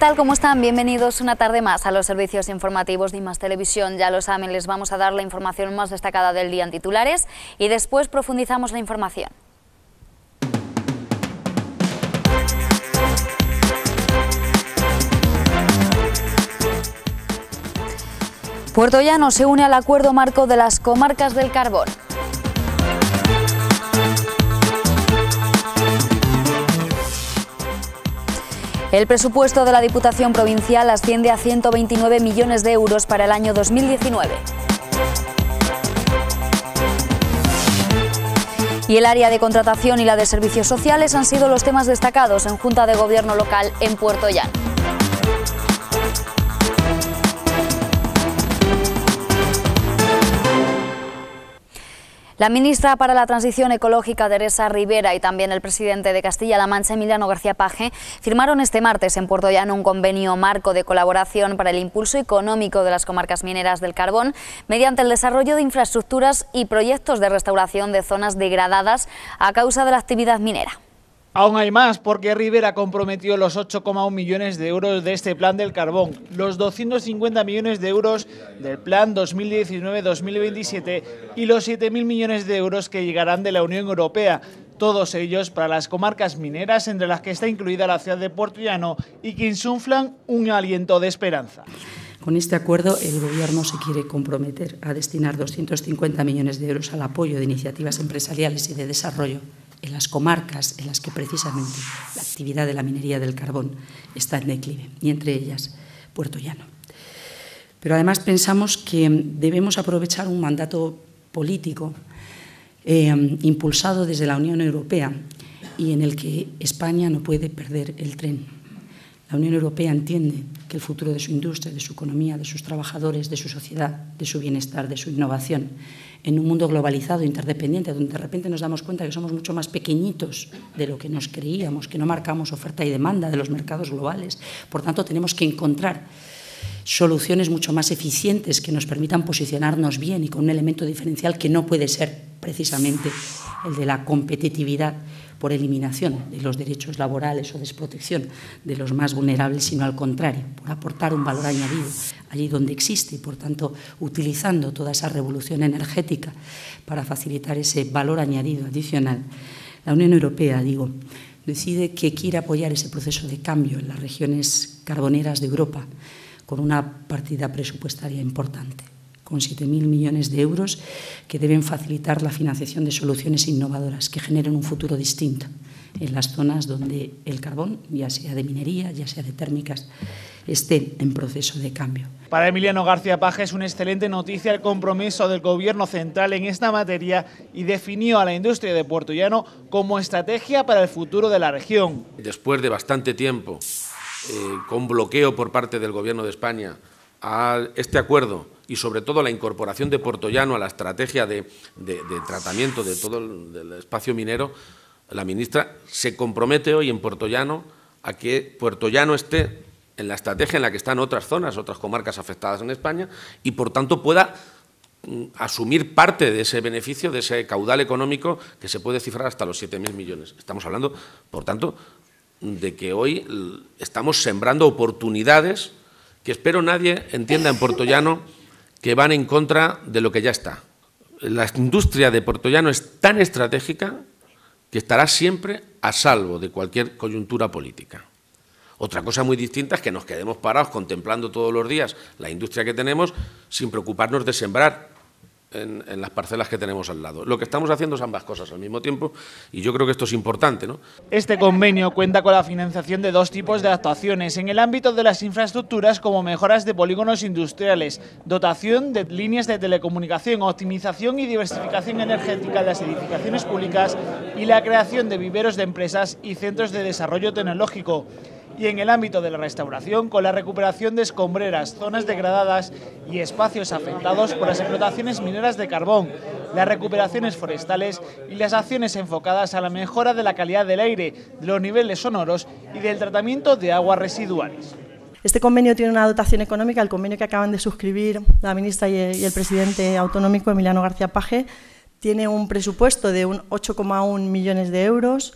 tal? ¿Cómo están? Bienvenidos una tarde más a los servicios informativos de IMAS Televisión. Ya lo saben, les vamos a dar la información más destacada del día en titulares y después profundizamos la información. Puerto Llano se une al acuerdo marco de las comarcas del carbón. El presupuesto de la Diputación Provincial asciende a 129 millones de euros para el año 2019. Y el área de contratación y la de servicios sociales han sido los temas destacados en Junta de Gobierno Local en Puerto Llano. La ministra para la Transición Ecológica, Teresa Rivera, y también el presidente de Castilla-La Mancha, Emiliano García Paje, firmaron este martes en Puerto Llano un convenio marco de colaboración para el impulso económico de las comarcas mineras del carbón mediante el desarrollo de infraestructuras y proyectos de restauración de zonas degradadas a causa de la actividad minera. Aún hay más, porque Rivera comprometió los 8,1 millones de euros de este plan del carbón, los 250 millones de euros del plan 2019-2027 y los 7.000 millones de euros que llegarán de la Unión Europea, todos ellos para las comarcas mineras, entre las que está incluida la ciudad de Puerto y que insuflan un aliento de esperanza. Con este acuerdo, el Gobierno se quiere comprometer a destinar 250 millones de euros al apoyo de iniciativas empresariales y de desarrollo en las comarcas en las que precisamente la actividad de la minería del carbón está en declive, y entre ellas Puerto Llano. Pero además pensamos que debemos aprovechar un mandato político eh, impulsado desde la Unión Europea y en el que España no puede perder el tren. La Unión Europea entiende que el futuro de su industria, de su economía, de sus trabajadores, de su sociedad, de su bienestar, de su innovación, en un mundo globalizado, interdependiente, donde de repente nos damos cuenta que somos mucho más pequeñitos de lo que nos creíamos, que no marcamos oferta y demanda de los mercados globales. Por tanto, tenemos que encontrar soluciones mucho más eficientes que nos permitan posicionarnos bien y con un elemento diferencial que no puede ser precisamente el de la competitividad por eliminación de los derechos laborales o desprotección de los más vulnerables, sino al contrario, por aportar un valor añadido allí donde existe y, por tanto, utilizando toda esa revolución energética para facilitar ese valor añadido adicional. La Unión Europea, digo, decide que quiere apoyar ese proceso de cambio en las regiones carboneras de Europa con una partida presupuestaria importante con 7.000 millones de euros que deben facilitar la financiación de soluciones innovadoras que generen un futuro distinto en las zonas donde el carbón, ya sea de minería, ya sea de térmicas, esté en proceso de cambio. Para Emiliano García Paja es una excelente noticia el compromiso del Gobierno central en esta materia y definió a la industria de Puerto Llano como estrategia para el futuro de la región. Después de bastante tiempo eh, con bloqueo por parte del Gobierno de España a este acuerdo y sobre todo la incorporación de Portollano a la estrategia de, tratamiento de todo el espacio minero, la ministra se compromete hoy en Portollano a que Puertollano esté en la estrategia en la que están otras zonas, otras comarcas afectadas en España y por tanto pueda mm, asumir parte de ese beneficio, de ese caudal económico que se puede cifrar hasta los 7.000 millones. Estamos hablando, por tanto, de que hoy estamos sembrando oportunidades que espero nadie entienda en Portollano que van en contra de lo que ya está. La industria de Portollano es tan estratégica que estará siempre a salvo de cualquier coyuntura política. Otra cosa muy distinta es que nos quedemos parados contemplando todos los días la industria que tenemos sin preocuparnos de sembrar en, las parcelas que tenemos al lado. Lo que estamos haciendo es ambas cosas al mismo tiempo y yo creo que esto es importante. ¿no? Este convenio cuenta con la financiación de dos tipos de actuaciones en el ámbito de las infraestructuras como mejoras de polígonos industriales, dotación de líneas de telecomunicación, optimización y diversificación energética de las edificaciones públicas y la creación de viveros de empresas y centros de desarrollo tecnológico y en el ámbito de la restauración con la recuperación de escombreras, zonas degradadas y espacios afectados por las explotaciones mineras de carbón, las recuperaciones forestales y las acciones enfocadas a la mejora de la calidad del aire, de los niveles sonoros y del tratamiento de aguas residuales. Este convenio tiene una dotación económica, el convenio que acaban de suscribir la ministra y el presidente autonómico Emiliano García Paje, tiene un presupuesto de 8,1 millones de euros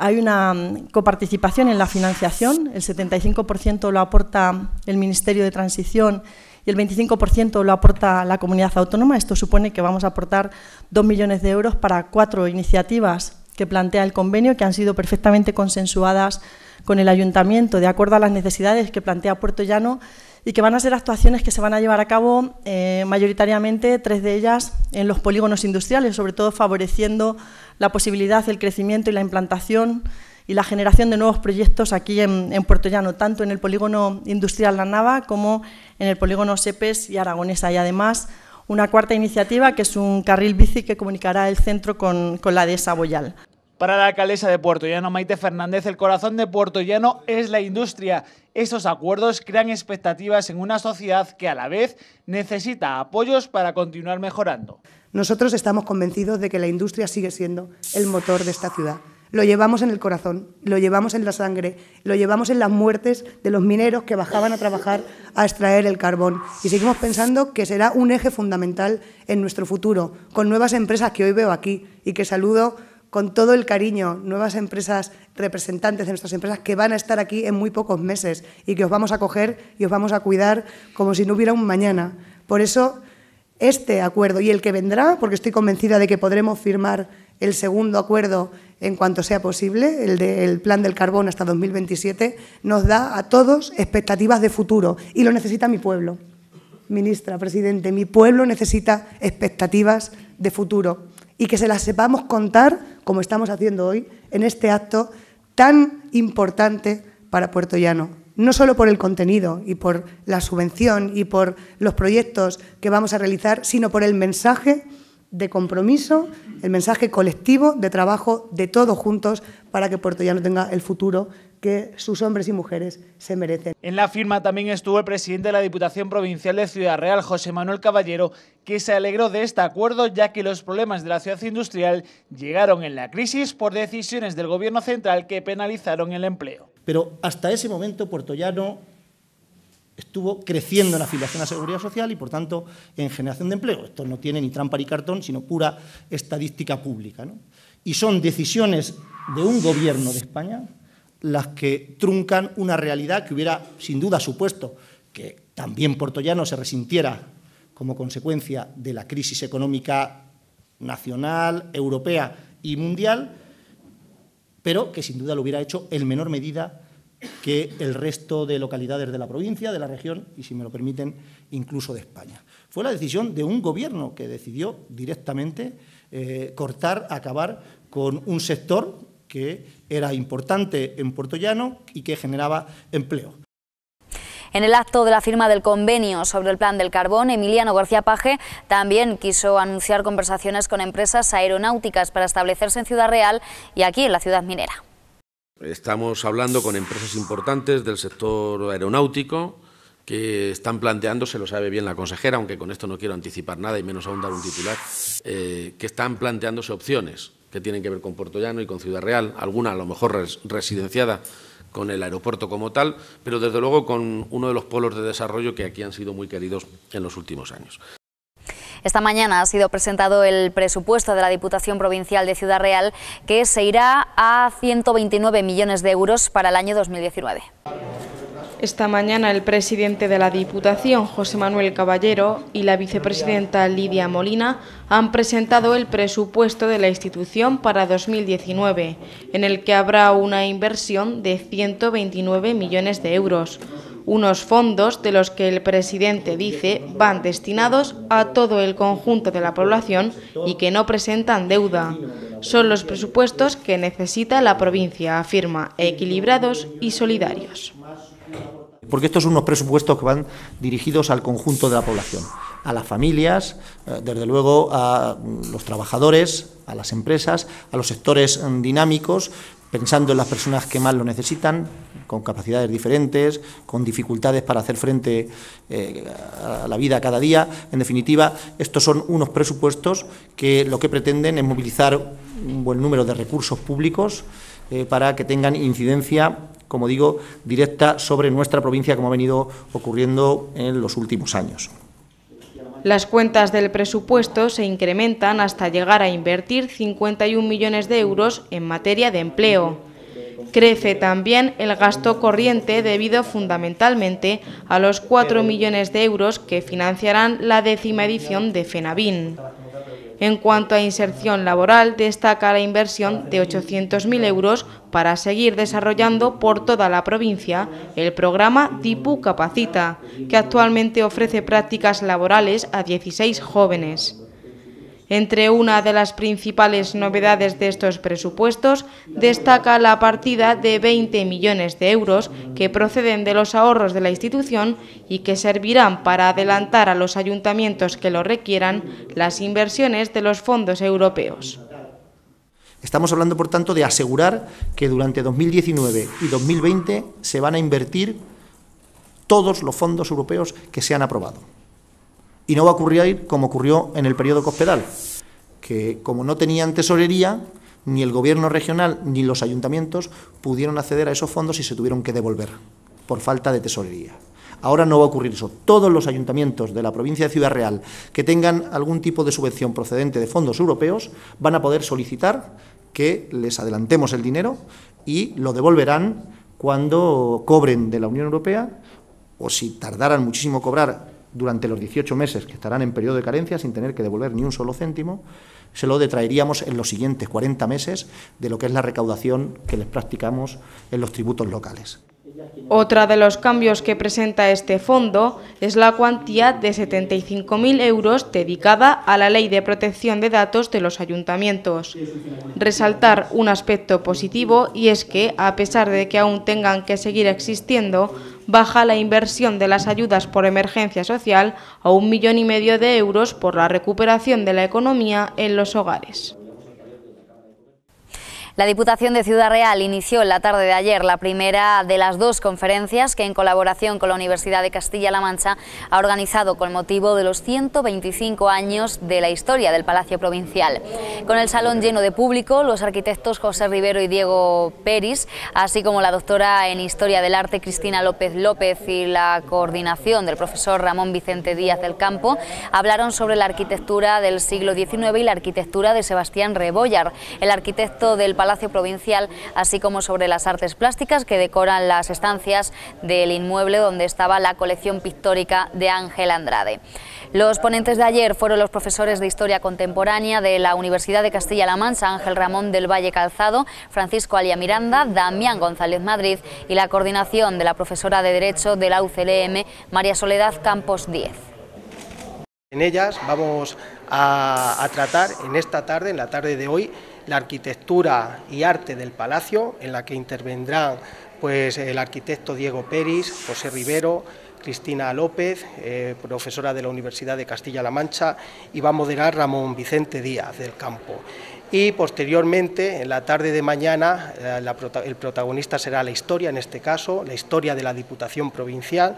hay una mm, coparticipación en la financiación, el 75% lo aporta el Ministerio de Transición y el 25% lo aporta la comunidad autónoma. Esto supone que vamos a aportar dos millones de euros para cuatro iniciativas que plantea el convenio, que han sido perfectamente consensuadas con el ayuntamiento, de acuerdo a las necesidades que plantea Puerto Llano, y que van a ser actuaciones que se van a llevar a cabo eh, mayoritariamente, tres de ellas en los polígonos industriales, sobre todo favoreciendo la posibilidad, del crecimiento y la implantación y la generación de nuevos proyectos aquí en, Puerto Llano, tanto en el polígono industrial La Nava como en el polígono Sepes y Aragonesa. Y además, una cuarta iniciativa que es un carril bici que comunicará el centro con, con la de Saboyal. Para la alcaldesa de Puerto Llano, Maite Fernández, el corazón de Puerto Llano es la industria. Esos acuerdos crean expectativas en una sociedad que a la vez necesita apoyos para continuar mejorando. Nosotros estamos convencidos de que la industria sigue siendo el motor de esta ciudad. Lo llevamos en el corazón, lo llevamos en la sangre, lo llevamos en las muertes de los mineros que bajaban a trabajar a extraer el carbón. Y seguimos pensando que será un eje fundamental en nuestro futuro, con nuevas empresas que hoy veo aquí y que saludo con todo el cariño, nuevas empresas, representantes de nuestras empresas que van a estar aquí en muy pocos meses y que os vamos a coger y os vamos a cuidar como si no hubiera un mañana. Por eso este acuerdo y el que vendrá, porque estoy convencida de que podremos firmar el segundo acuerdo en cuanto sea posible, el del plan del carbón hasta 2027, nos da a todos expectativas de futuro y lo necesita mi pueblo. Ministra, presidente, mi pueblo necesita expectativas de futuro y que se las sepamos contar, como estamos haciendo hoy, en este acto tan importante para Puerto Llano no solo por el contenido y por la subvención y por los proyectos que vamos a realizar, sino por el mensaje de compromiso, el mensaje colectivo de trabajo de todos juntos para que Puerto Llano tenga el futuro que sus hombres y mujeres se merecen. En la firma también estuvo el presidente de la Diputación Provincial de Ciudad Real, José Manuel Caballero, que se alegró de este acuerdo ya que los problemas de la ciudad industrial llegaron en la crisis por decisiones del Gobierno central que penalizaron el empleo. Pero hasta ese momento puertollano estuvo creciendo en afiliación a Seguridad Social y, por tanto, en generación de empleo. Esto no tiene ni trampa ni cartón, sino pura estadística pública. Y son decisiones de un gobierno de España las que truncan una realidad que hubiera, sin duda, supuesto que también Portollano se resintiera como consecuencia de la crisis económica nacional, europea y mundial, pero que sin duda lo hubiera hecho en menor medida que el resto de localidades de la provincia, de la región y, si me lo permiten, incluso de España. Fue la decisión de un gobierno que decidió directamente eh, cortar, acabar con un sector que era importante en Puerto Llano y que generaba empleo. En el acto de la firma del convenio sobre el plan del carbón, Emiliano García Paje también quiso anunciar conversaciones con empresas aeronáuticas para establecerse en Ciudad Real y aquí en la ciudad minera. Estamos hablando con empresas importantes del sector aeronáutico que están planteando, se lo sabe bien la consejera, aunque con esto no quiero anticipar nada y menos aún dar un titular, eh, que están planteándose opciones que tienen que ver con Puerto y con Ciudad Real, alguna a lo mejor residenciada con el aeropuerto como tal, pero desde luego con uno de los polos de desarrollo que aquí han sido muy queridos en los últimos años. Esta mañana ha sido presentado el presupuesto de la Diputación Provincial de Ciudad Real que se irá a 129 millones de euros para el año 2019. Esta mañana el presidente de la Diputación, José Manuel Caballero, y la vicepresidenta Lidia Molina han presentado el presupuesto de la institución para 2019, en el que habrá una inversión de 129 millones de euros, unos fondos de los que el presidente dice van destinados a todo el conjunto de la población y que no presentan deuda. Son los presupuestos que necesita la provincia, afirma, equilibrados y solidarios porque estos son unos presupuestos que van dirigidos al conjunto de la población, a las familias, eh, desde luego a los trabajadores, a las empresas, a los sectores mm, dinámicos, pensando en las personas que más lo necesitan, con capacidades diferentes, con dificultades para hacer frente eh, a la vida cada día. En definitiva, estos son unos presupuestos que lo que pretenden es movilizar un buen número de recursos públicos eh, para que tengan incidencia como digo, directa sobre nuestra provincia, como ha venido ocurriendo en los últimos años. Las cuentas del presupuesto se incrementan hasta llegar a invertir 51 millones de euros en materia de empleo. Crece también el gasto corriente debido fundamentalmente a los 4 millones de euros que financiarán la décima edición de FENABIN. En cuanto a inserción laboral, destaca la inversión de 800.000 euros para seguir desarrollando por toda la provincia el programa DIPU Capacita, que actualmente ofrece prácticas laborales a 16 jóvenes. Entre una de las principales novedades de estos presupuestos destaca la partida de 20 millones de euros que proceden de los ahorros de la institución y que servirán para adelantar a los ayuntamientos que lo requieran las inversiones de los fondos europeos. Estamos hablando, por tanto, de asegurar que durante 2019 y 2020 se van a invertir todos los fondos europeos que se han aprobado. Y no va a ocurrir como ocurrió en el periodo Cospedal, que como no tenían tesorería, ni el gobierno regional ni los ayuntamientos pudieron acceder a esos fondos y se tuvieron que devolver por falta de tesorería. Ahora no va a ocurrir eso. Todos los ayuntamientos de la provincia de Ciudad Real que tengan algún tipo de subvención procedente de fondos europeos van a poder solicitar que les adelantemos el dinero y lo devolverán cuando cobren de la Unión Europea o si tardaran muchísimo cobrar durante los 18 meses que estarán en periodo de carencia sin tener que devolver ni un solo céntimo, se lo detraeríamos en los siguientes 40 meses de lo que es la recaudación que les practicamos en los tributos locales. Otra de los cambios que presenta este fondo es la cuantía de 75.000 euros dedicada a la Ley de Protección de Datos de los Ayuntamientos. Resaltar un aspecto positivo y es que, a pesar de que aún tengan que seguir existiendo baja la inversión de las ayudas por emergencia social a un millón y medio de euros por la recuperación de la economía en los hogares. La Diputación de Ciudad Real inició en la tarde de ayer la primera de las dos conferencias que en colaboración con la Universidad de Castilla-La Mancha ha organizado con motivo de los 125 años de la historia del Palacio Provincial. Con el salón lleno de público, los arquitectos José Rivero y Diego Peris, así como la doctora en Historia del Arte Cristina López López y la coordinación del profesor Ramón Vicente Díaz del Campo, hablaron sobre la arquitectura del siglo XIX y la arquitectura de Sebastián Rebollar, el arquitecto del Palacio Palacio Provincial, así como sobre las artes plásticas que decoran las estancias del inmueble donde estaba la colección pictórica de Ángel Andrade. Los ponentes de ayer fueron los profesores de Historia Contemporánea de la Universidad de Castilla-La Mancha, Ángel Ramón del Valle Calzado, Francisco Alia Miranda, Damián González Madrid y la coordinación de la profesora de Derecho de la UCLM, María Soledad Campos 10. En ellas vamos a tratar en esta tarde, en la tarde de hoy, la arquitectura y arte del palacio, en la que intervendrán pues, el arquitecto Diego Peris, José Rivero, Cristina López, eh, profesora de la Universidad de Castilla-La Mancha, y va a moderar Ramón Vicente Díaz del Campo. Y posteriormente, en la tarde de mañana, eh, el protagonista será la historia, en este caso, la historia de la Diputación Provincial,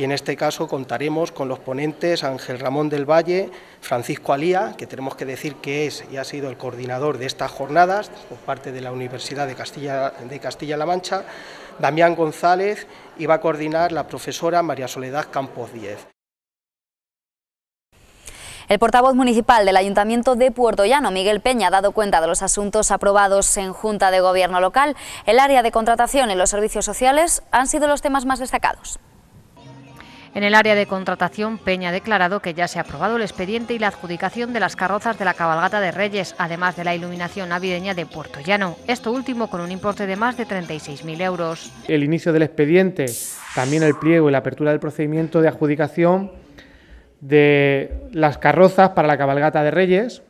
y en este caso contaremos con los ponentes Ángel Ramón del Valle, Francisco Alía, que tenemos que decir que es y ha sido el coordinador de estas jornadas por parte de la Universidad de Castilla-La Mancha, Damián González y va a coordinar la profesora María Soledad Campos Díez. El portavoz municipal del Ayuntamiento de Puerto Llano, Miguel Peña, ha dado cuenta de los asuntos aprobados en Junta de Gobierno Local. El área de contratación y los servicios sociales han sido los temas más destacados. En el área de contratación, Peña ha declarado que ya se ha aprobado el expediente y la adjudicación de las carrozas de la cabalgata de Reyes, además de la iluminación navideña de Puerto Llano. Esto último con un importe de más de 36.000 euros. El inicio del expediente, también el pliego y la apertura del procedimiento de adjudicación de las carrozas para la cabalgata de Reyes,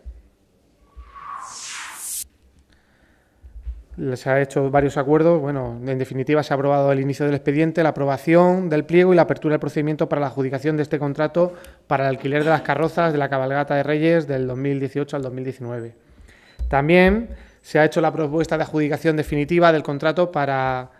se ha hecho varios acuerdos. Bueno, en definitiva se ha aprobado el inicio del expediente, la aprobación del pliego y la apertura del procedimiento para la adjudicación de este contrato para el alquiler de las carrozas de la cabalgata de Reyes del 2018 al 2019. También se ha hecho la propuesta de adjudicación definitiva del contrato para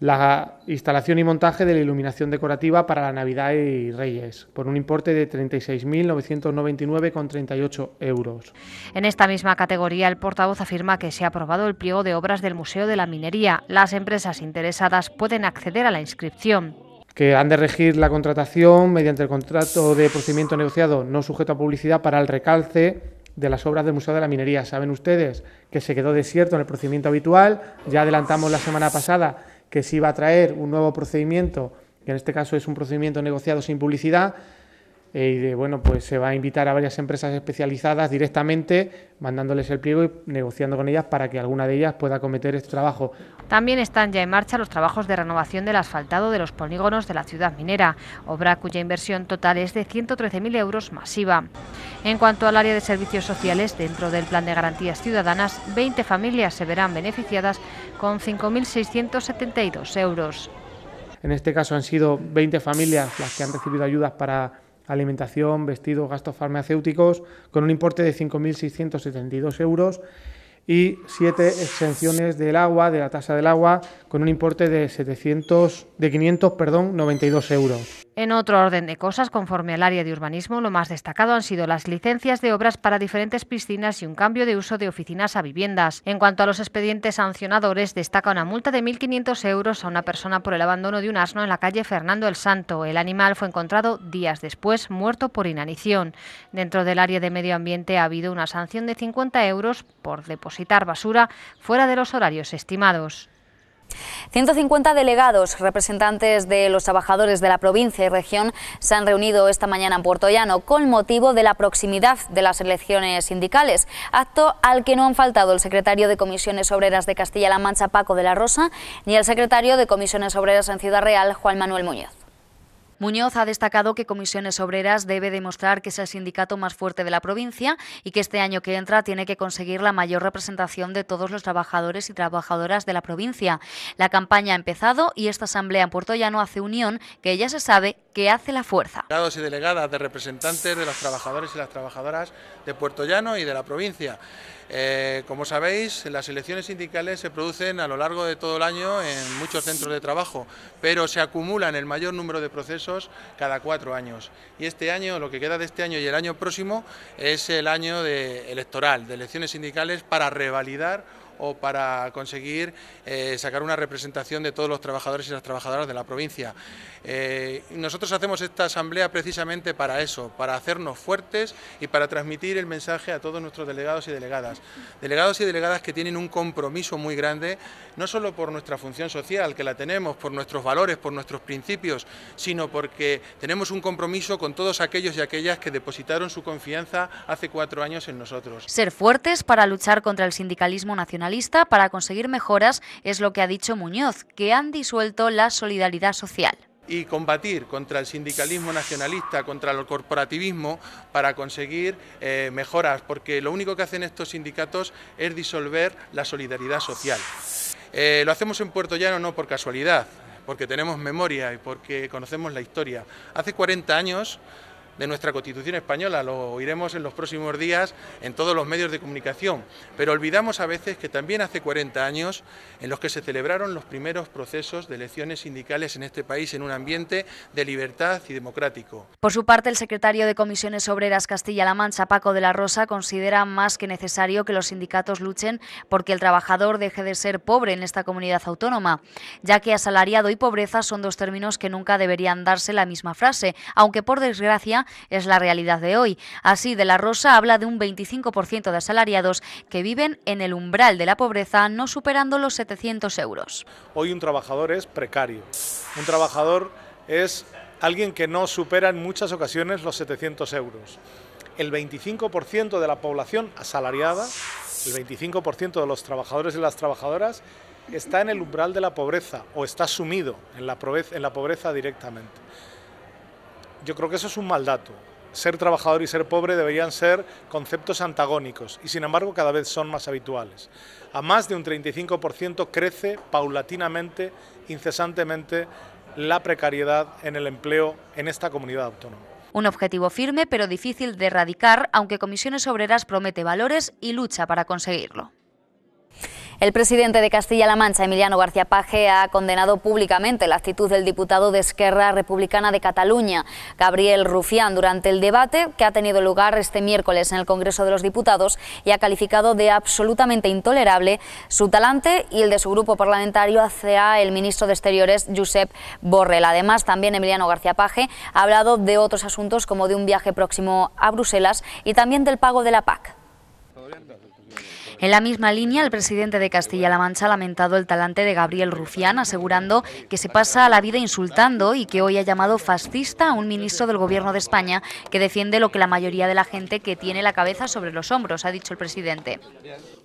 la instalación y montaje de la iluminación decorativa para la Navidad y Reyes, por un importe de 36.999,38 euros. En esta misma categoría, el portavoz afirma que se ha aprobado el pliego de obras del Museo de la Minería. Las empresas interesadas pueden acceder a la inscripción. Que han de regir la contratación mediante el contrato de procedimiento negociado no sujeto a publicidad para el recalce de las obras del Museo de la Minería. Saben ustedes que se quedó desierto en el procedimiento habitual, ya adelantamos la semana pasada que si va a traer un nuevo procedimiento, que en este caso es un procedimiento negociado sin publicidad, eh, y de, bueno, pues se va a invitar a varias empresas especializadas directamente, mandándoles el pliego y negociando con ellas para que alguna de ellas pueda cometer este trabajo. También están ya en marcha los trabajos de renovación del asfaltado de los polígonos de la ciudad minera, obra cuya inversión total es de 113.000 euros masiva. En cuanto al área de servicios sociales, dentro del Plan de Garantías Ciudadanas, 20 familias se verán beneficiadas con 5.672 euros. En este caso han sido 20 familias las que han recibido ayudas para alimentación, vestidos, gastos farmacéuticos, con un importe de 5.672 euros y siete exenciones del agua, de la tasa del agua, con un importe de 700, de 500, perdón, 92 euros. En otro orden de cosas, conforme al área de urbanismo, lo más destacado han sido las licencias de obras para diferentes piscinas y un cambio de uso de oficinas a viviendas. En cuanto a los expedientes sancionadores, destaca una multa de 1.500 euros a una persona por el abandono de un asno en la calle Fernando el Santo. El animal fue encontrado días después muerto por inanición. Dentro del área de medio ambiente ha habido una sanción de 50 euros por depósito basura fuera de los horarios estimados. 150 delegados, representantes de los trabajadores de la provincia y región, se han reunido esta mañana en Puerto Llano con motivo de la proximidad de las elecciones sindicales, acto al que no han faltado el secretario de Comisiones Obreras de Castilla-La Mancha, Paco de la Rosa, ni el secretario de Comisiones Obreras en Ciudad Real, Juan Manuel Muñoz. Muñoz ha destacado que Comisiones Obreras debe demostrar que es el sindicato más fuerte de la provincia y que este año que entra tiene que conseguir la mayor representación de todos los trabajadores y trabajadoras de la provincia. La campaña ha empezado y esta asamblea en Puerto Llano hace unión que ya se sabe que hace la fuerza. Delegados y delegadas de representantes de los trabajadores y las trabajadoras de Puerto Llano y de la provincia. Eh, como sabéis, las elecciones sindicales se producen a lo largo de todo el año en muchos centros de trabajo, pero se acumulan el mayor número de procesos cada cuatro años. Y este año, lo que queda de este año y el año próximo, es el año de electoral, de elecciones sindicales para revalidar o para conseguir eh, sacar una representación de todos los trabajadores y las trabajadoras de la provincia. Eh, nosotros hacemos esta asamblea precisamente para eso, para hacernos fuertes y para transmitir el mensaje a todos nuestros delegados y delegadas. Delegados y delegadas que tienen un compromiso muy grande, no solo por nuestra función social, que la tenemos, por nuestros valores, por nuestros principios, sino porque tenemos un compromiso con todos aquellos y aquellas que depositaron su confianza hace cuatro años en nosotros. Ser fuertes para luchar contra el sindicalismo nacional para conseguir mejoras es lo que ha dicho Muñoz, que han disuelto la solidaridad social y combatir contra el sindicalismo nacionalista, contra el corporativismo, para conseguir eh, mejoras, porque lo único que hacen estos sindicatos es disolver la solidaridad social. Eh, lo hacemos en Puerto Llano no por casualidad, porque tenemos memoria y porque conocemos la historia. Hace 40 años de nuestra Constitución española, lo oiremos en los próximos días en todos los medios de comunicación, pero olvidamos a veces que también hace 40 años en los que se celebraron los primeros procesos de elecciones sindicales en este país en un ambiente de libertad y democrático. Por su parte, el secretario de Comisiones Obreras Castilla-La Mancha, Paco de la Rosa, considera más que necesario que los sindicatos luchen porque el trabajador deje de ser pobre en esta comunidad autónoma, ya que asalariado y pobreza son dos términos que nunca deberían darse la misma frase, aunque por desgracia es la realidad de hoy. Así, De la Rosa habla de un 25% de asalariados que viven en el umbral de la pobreza, no superando los 700 euros. Hoy un trabajador es precario. Un trabajador es alguien que no supera en muchas ocasiones los 700 euros. El 25% de la población asalariada, el 25% de los trabajadores y las trabajadoras, está en el umbral de la pobreza o está sumido en la pobreza, la pobreza directamente yo creo que eso es un mal dato. Ser trabajador y ser pobre deberían ser conceptos antagónicos y sin embargo cada vez son más habituales. A más de un 35% crece paulatinamente, incesantemente, la precariedad en el empleo en esta comunidad autónoma. Un objetivo firme pero difícil de erradicar, aunque Comisiones Obreras promete valores y lucha para conseguirlo. El presidente de Castilla-La Mancha, Emiliano García Page, ha condenado públicamente la actitud del diputado de Esquerra Republicana de Cataluña, Gabriel Rufián, durante el debate que ha tenido lugar este miércoles en el Congreso de los Diputados y ha calificado de absolutamente intolerable su talante y el de su grupo parlamentario hacia el ministro de Exteriores, Josep Borrell. Además, también Emiliano García Page ha hablado de otros asuntos como de un viaje próximo a Bruselas y también del pago de la PAC. En la misma línea, el presidente de Castilla-La Mancha ha lamentado el talante de Gabriel Rufián, asegurando que se pasa la vida insultando y que hoy ha llamado fascista a un ministro del Gobierno de España que defiende lo que la mayoría de la gente que tiene la cabeza sobre los hombros, ha dicho el presidente.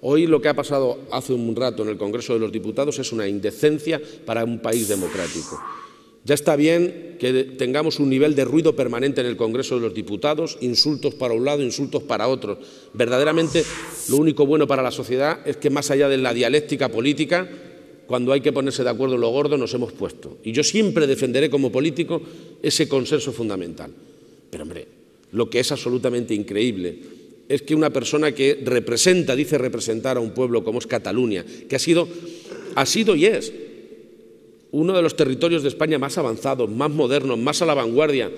Hoy lo que ha pasado hace un rato en el Congreso de los Diputados es una indecencia para un país democrático. Ya está bien que tengamos un nivel de ruido permanente en el Congreso de los Diputados, insultos para un lado, insultos para otro. Verdaderamente lo único bueno para la sociedad es que más allá de la dialéctica política, cuando hay que ponerse de acuerdo en lo gordo, nos hemos puesto. Y yo siempre defenderé como político ese consenso fundamental. Pero hombre, lo que es absolutamente increíble es que una persona que representa, dice representar a un pueblo como es Cataluña, que ha sido, ha sido y es uno de los territorios de España más avanzados, más modernos, más a la vanguardia.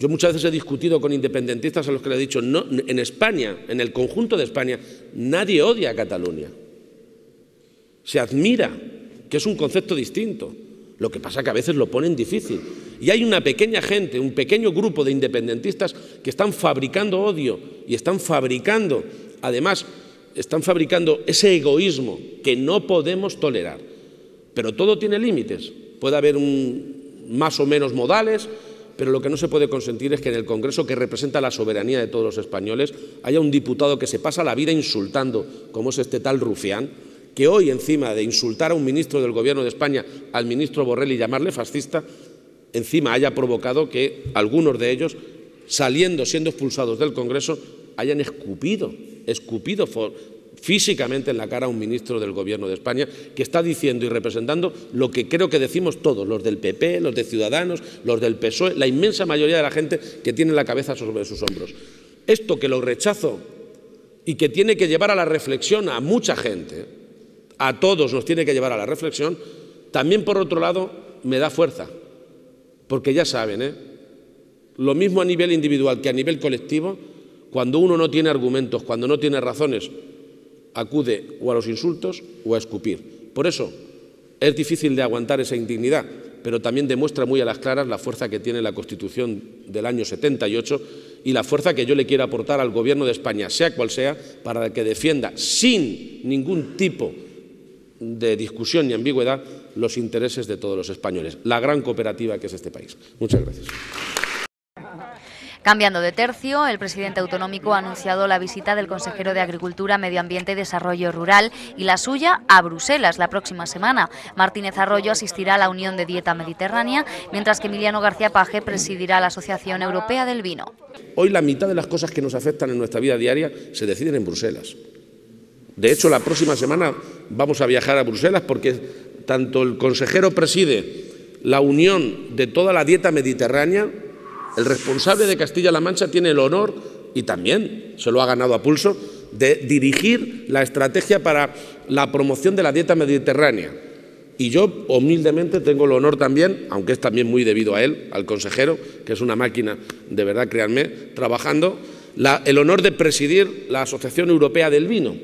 Yo muchas veces he discutido con independentistas a los que le he dicho, no, en España, en el conjunto de España, nadie odia a Cataluña. Se admira, que es un concepto distinto. Lo que pasa que a veces lo ponen difícil. Y hay una pequeña gente, un pequeño grupo de independentistas que están fabricando odio y están fabricando, además, están fabricando ese egoísmo que no podemos tolerar. Pero todo tiene límites. Puede haber más o menos modales, pero lo que no se puede consentir es que en el Congreso, que representa la soberanía de todos los españoles, haya un diputado que se pasa la vida insultando, como es este tal Rufián, que hoy, encima de insultar a un ministro del Gobierno de España, al ministro Borrell y llamarle fascista, encima haya provocado que algunos de ellos, saliendo, siendo expulsados del Congreso, hayan escupido, escupido físicamente en la cara a un ministro del Gobierno de España que está diciendo y representando lo que creo que decimos todos, los del PP, los de Ciudadanos, los del PSOE, la inmensa mayoría de la gente que tiene la cabeza sobre sus hombros. Esto que lo rechazo y que tiene que llevar a la reflexión a mucha gente, a todos nos tiene que llevar a la reflexión, también por otro lado me da fuerza, porque ya saben, ¿eh? lo mismo a nivel individual que a nivel colectivo, cuando uno no tiene argumentos, cuando no tiene razones, acude o a los insultos o a escupir. Por eso es difícil de aguantar esa indignidad, pero también demuestra muy a las claras la fuerza que tiene la Constitución del año 78 y la fuerza que yo le quiero aportar al Gobierno de España, sea cual sea, para que defienda sin ningún tipo de discusión ni ambigüedad los intereses de todos los españoles, la gran cooperativa que es este país. Muchas gracias. Cambiando de tercio, el presidente autonómico ha anunciado la visita del consejero de Agricultura, Medio Ambiente y Desarrollo Rural y la suya a Bruselas la próxima semana. Martínez Arroyo asistirá a la Unión de Dieta Mediterránea, mientras que Emiliano García Paje presidirá la Asociación Europea del Vino. Hoy la mitad de las cosas que nos afectan en nuestra vida diaria se deciden en Bruselas. De hecho, la próxima semana vamos a viajar a Bruselas porque tanto el consejero preside la unión de toda la dieta mediterránea el responsable de Castilla-La Mancha tiene el honor, y también se lo ha ganado a pulso, de dirigir la estrategia para la promoción de la dieta mediterránea. Y yo humildemente tengo el honor también, aunque es también muy debido a él, al consejero, que es una máquina, de verdad, créanme, trabajando, el honor de presidir la Asociación Europea del Vino.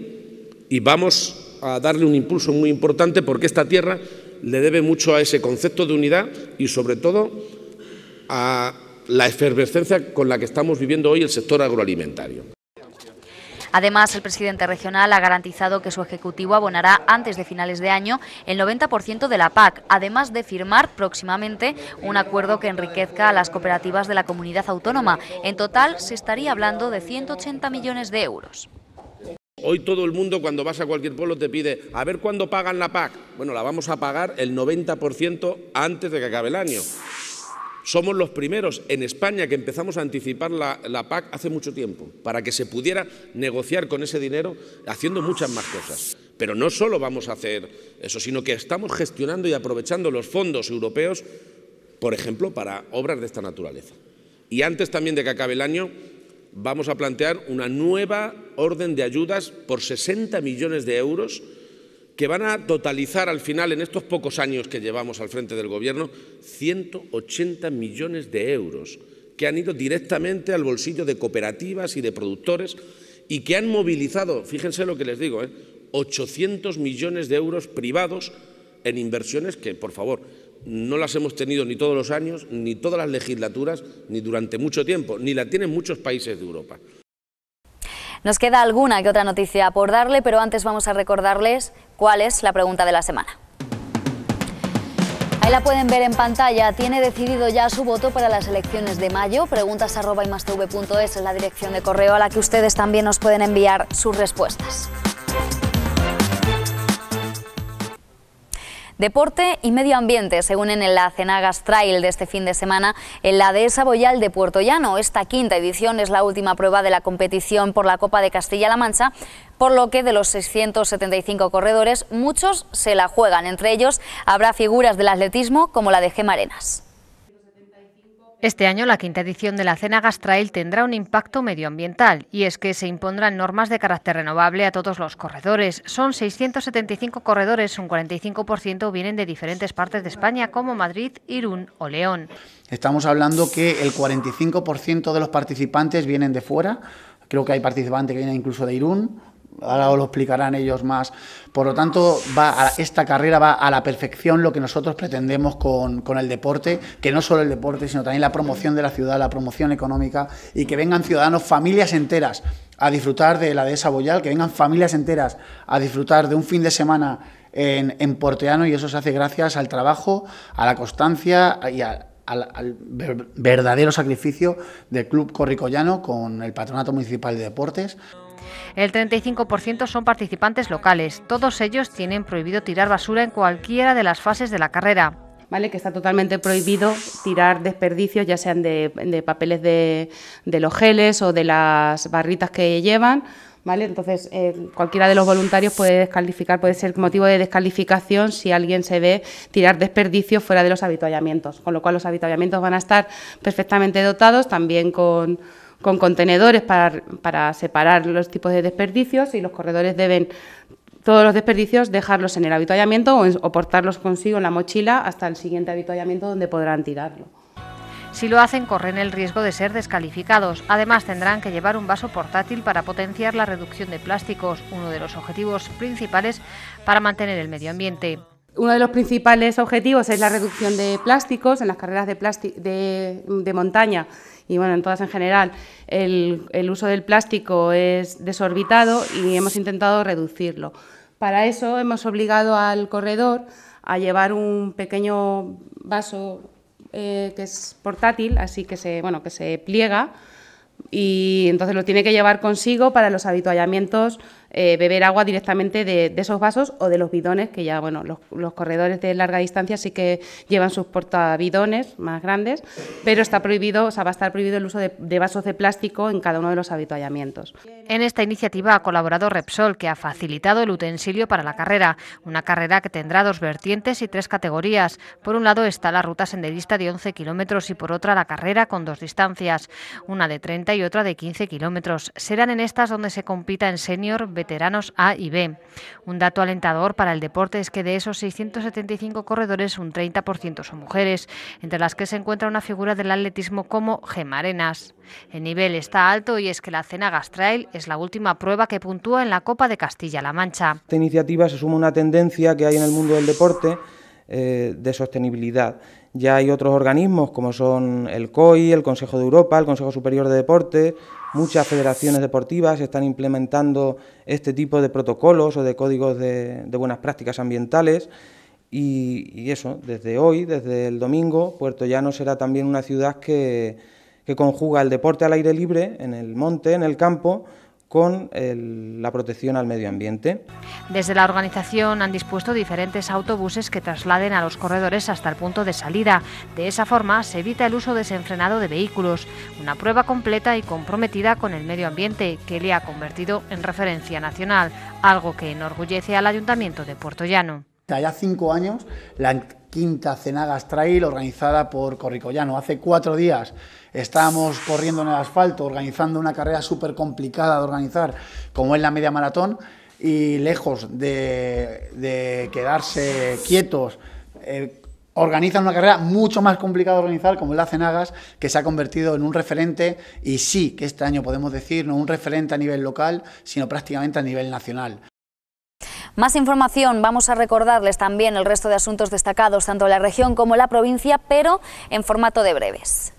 Y vamos a darle un impulso muy importante porque esta tierra le debe mucho a ese concepto de unidad y sobre todo a la efervescencia con la que estamos viviendo hoy el sector agroalimentario. Además, el presidente regional ha garantizado que su ejecutivo abonará antes de finales de año el 90% de la PAC, además de firmar próximamente un acuerdo que enriquezca a las cooperativas de la comunidad autónoma. En total, se estaría hablando de 180 millones de euros. Hoy todo el mundo cuando vas a cualquier pueblo te pide, a ver cuándo pagan la PAC. Bueno, la vamos a pagar el 90% antes de que acabe el año. Somos los primeros en España que empezamos a anticipar la, PAC hace mucho tiempo, para que se pudiera negociar con ese dinero haciendo muchas más cosas. Pero no solo vamos a hacer eso, sino que estamos gestionando y aprovechando los fondos europeos, por ejemplo, para obras de esta naturaleza. Y antes también de que acabe el año, vamos a plantear una nueva orden de ayudas por 60 millones de euros que van a totalizar al final, en estos pocos años que llevamos al frente del Gobierno, 180 millones de euros que han ido directamente al bolsillo de cooperativas y de productores y que han movilizado, fíjense lo que les digo, 800 ¿eh? millones de euros privados en inversiones que, por favor, no las hemos tenido ni todos los años, ni todas las legislaturas, ni durante mucho tiempo, ni la tienen muchos países de Europa. Nos queda alguna que otra noticia por darle, pero antes vamos a recordarles cuál es la pregunta de la semana. Ahí la pueden ver en pantalla. Tiene decidido ya su voto para las elecciones de mayo. Preguntas arroba es la dirección de correo a la que ustedes también nos pueden enviar sus respuestas. Deporte y medio ambiente se unen en la Cenagas Trail de este fin de semana en la de Boyal de Puerto Llano. Esta quinta edición es la última prueba de la competición por la Copa de Castilla-La Mancha, por lo que de los 675 corredores muchos se la juegan. Entre ellos habrá figuras del atletismo como la de Gemarenas. Arenas. Este año la quinta edición de la Cena Gastrail tendrá un impacto medioambiental y es que se impondrán normas de carácter renovable a todos los corredores. Son 675 corredores, un 45% vienen de diferentes partes de España como Madrid, Irún o León. Estamos hablando que el 45% de los participantes vienen de fuera. Creo que hay participantes que vienen incluso de Irún ahora os lo explicarán ellos más. Por lo tanto, esta carrera va a la perfección lo que nosotros pretendemos con, el deporte, que no solo el deporte, sino también la promoción de la ciudad, la promoción económica, y que vengan ciudadanos, familias enteras, a disfrutar de la dehesa boyal, que vengan familias enteras a disfrutar de un fin de semana en, Porteano, y eso se hace gracias al trabajo, a la constancia y al, al, verdadero sacrificio del Club Corricollano con el Patronato Municipal de Deportes. El 35% son participantes locales. Todos ellos tienen prohibido tirar basura en cualquiera de las fases de la carrera. ¿Vale? que está totalmente prohibido tirar desperdicios, ya sean de, papeles de, los geles o de las barritas que llevan. ¿Vale? Entonces, eh, cualquiera de los voluntarios puede descalificar, puede ser motivo de descalificación si alguien se ve tirar desperdicios fuera de los habituallamientos. con lo cual los habituallamientos van a estar perfectamente dotados, también con, con contenedores para, separar los tipos de desperdicios y los corredores deben todos los desperdicios dejarlos en el avituallamiento o, portarlos consigo en la mochila hasta el siguiente avituallamiento donde podrán tirarlo. Si lo hacen, corren el riesgo de ser descalificados. Además, tendrán que llevar un vaso portátil para potenciar la reducción de plásticos, uno de los objetivos principales para mantener el medio ambiente. Uno de los principales objetivos es la reducción de plásticos en las carreras de, de montaña y bueno, en todas en general, el, uso del plástico es desorbitado y hemos intentado reducirlo. Para eso hemos obligado al corredor a llevar un pequeño vaso eh, que es portátil, así que se, bueno, que se pliega y entonces lo tiene que llevar consigo para los habituallamientos eh, beber agua directamente de, esos vasos o de los bidones, que ya, bueno, los, corredores de larga distancia sí que llevan sus portabidones más grandes, pero está prohibido, o sea, va a estar prohibido el uso de, de vasos de plástico en cada uno de los avituallamientos. En esta iniciativa ha colaborado Repsol, que ha facilitado el utensilio para la carrera, una carrera que tendrá dos vertientes y tres categorías. Por un lado está la ruta senderista de 11 kilómetros y por otra la carrera con dos distancias, una de 30 y otra de 15 kilómetros. Serán en estas donde se compita en senior, veteranos A y B. Un dato alentador para el deporte es que de esos 675 corredores, un 30% son mujeres, entre las que se encuentra una figura del atletismo como Gemarenas. El nivel está alto y es que la cena Gastrail es la última prueba que puntúa en la Copa de Castilla-La Mancha. Esta iniciativa se suma a una tendencia que hay en el mundo del deporte eh, de sostenibilidad. Ya hay otros organismos como son el COI, el Consejo de Europa, el Consejo Superior de Deporte. Muchas federaciones deportivas están implementando este tipo de protocolos o de códigos de, buenas prácticas ambientales y, eso, desde hoy, desde el domingo, Puerto Llano será también una ciudad que, que conjuga el deporte al aire libre, en el monte, en el campo, con la protección al medio ambiente. Desde la organización han dispuesto diferentes autobuses que trasladen a los corredores hasta el punto de salida. De esa forma se evita el uso desenfrenado de vehículos, una prueba completa y comprometida con el medio ambiente que le ha convertido en referencia nacional, algo que enorgullece al Ayuntamiento de Puerto Llano. Ya cinco años la quinta Cenagas Trail organizada por Corricollano. Hace cuatro días Estábamos corriendo en el asfalto, organizando una carrera súper complicada de organizar, como es la media maratón, y lejos de, quedarse quietos, eh, organizan una carrera mucho más complicada de organizar, como es la Cenagas, que se ha convertido en un referente, y sí, que este año podemos decir, no un referente a nivel local, sino prácticamente a nivel nacional. Más información, vamos a recordarles también el resto de asuntos destacados, tanto en la región como en la provincia, pero en formato de breves.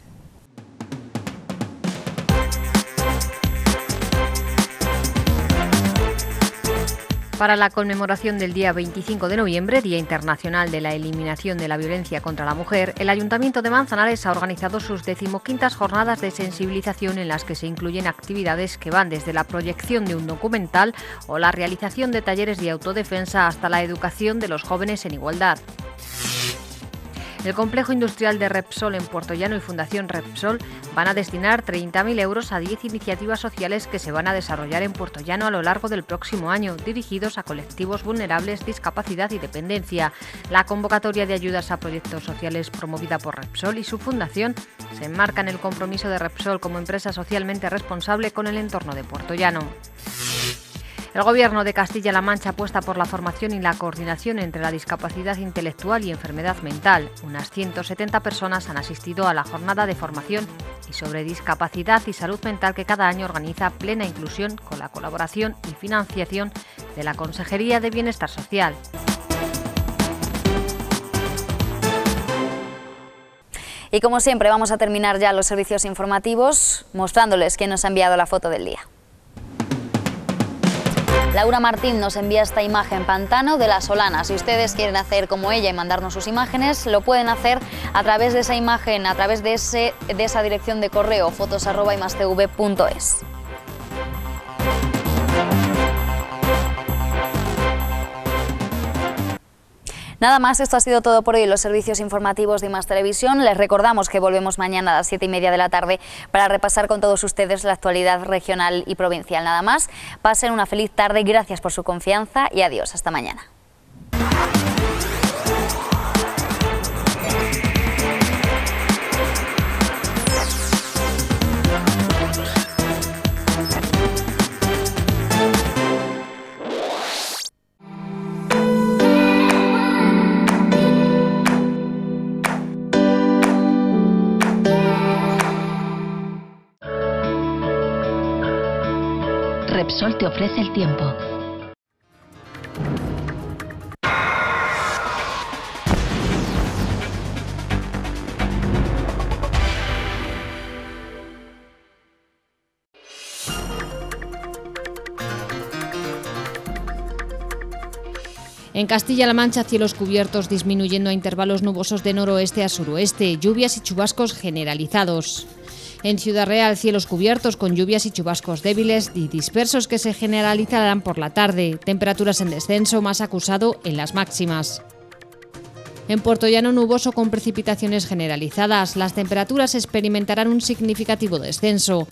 para la conmemoración del día 25 de noviembre, Día Internacional de la Eliminación de la Violencia contra la Mujer, el Ayuntamiento de Manzanares ha organizado sus decimoquintas jornadas de sensibilización en las que se incluyen actividades que van desde la proyección de un documental o la realización de talleres de autodefensa hasta la educación de los jóvenes en igualdad. El complejo industrial de Repsol en Puerto Llano y Fundación Repsol van a destinar 30.000 euros a 10 iniciativas sociales que se van a desarrollar en Puerto Llano a lo largo del próximo año, dirigidos a colectivos vulnerables, discapacidad y dependencia. La convocatoria de ayudas a proyectos sociales promovida por Repsol y su fundación se enmarca en el compromiso de Repsol como empresa socialmente responsable con el entorno de Puerto Llano. El Gobierno de Castilla-La Mancha apuesta por la formación y la coordinación entre la discapacidad intelectual y enfermedad mental. Unas 170 personas han asistido a la jornada de formación y sobre discapacidad y salud mental que cada año organiza Plena Inclusión con la colaboración y financiación de la Consejería de Bienestar Social. Y como siempre, vamos a terminar ya los servicios informativos mostrándoles quién nos ha enviado la foto del día. Laura Martín nos envía esta imagen, Pantano de la Solana. Si ustedes quieren hacer como ella y mandarnos sus imágenes, lo pueden hacer a través de esa imagen, a través de, ese, de esa dirección de correo, fotos.imastv.es. Nada más, esto ha sido todo por hoy en los servicios informativos de Más Televisión. Les recordamos que volvemos mañana a las 7 y media de la tarde para repasar con todos ustedes la actualidad regional y provincial. Nada más, pasen una feliz tarde, gracias por su confianza y adiós, hasta mañana. el tiempo. En Castilla-La Mancha, cielos cubiertos disminuyendo a intervalos nubosos de noroeste a suroeste, lluvias y chubascos generalizados. En Ciudad Real, cielos cubiertos con lluvias y chubascos débiles y dispersos que se generalizarán por la tarde. Temperaturas en descenso más acusado en las máximas. En Puerto Llano nuboso con precipitaciones generalizadas, las temperaturas experimentarán un significativo descenso.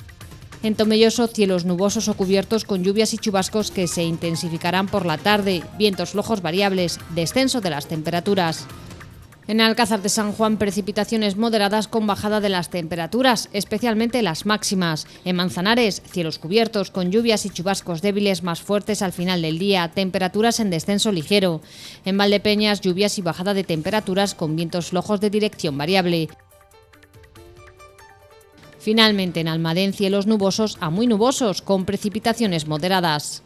En Tomelloso, cielos nubosos o cubiertos con lluvias y chubascos que se intensificarán por la tarde, vientos flojos variables, descenso de las temperaturas. En Alcázar de San Juan, precipitaciones moderadas con bajada de las temperaturas, especialmente las máximas. En Manzanares, cielos cubiertos con lluvias y chubascos débiles más fuertes al final del día, temperaturas en descenso ligero. En Valdepeñas, lluvias y bajada de temperaturas con vientos flojos de dirección variable. Finalmente, en Almadén, cielos nubosos a muy nubosos, con precipitaciones moderadas.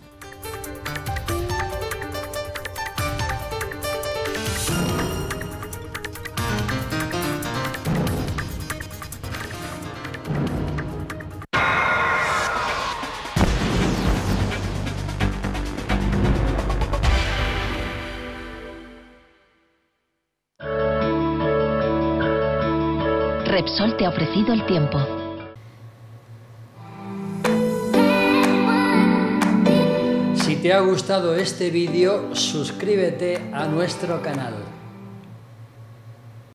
el tiempo. Si te ha gustado este vídeo, suscríbete a nuestro canal.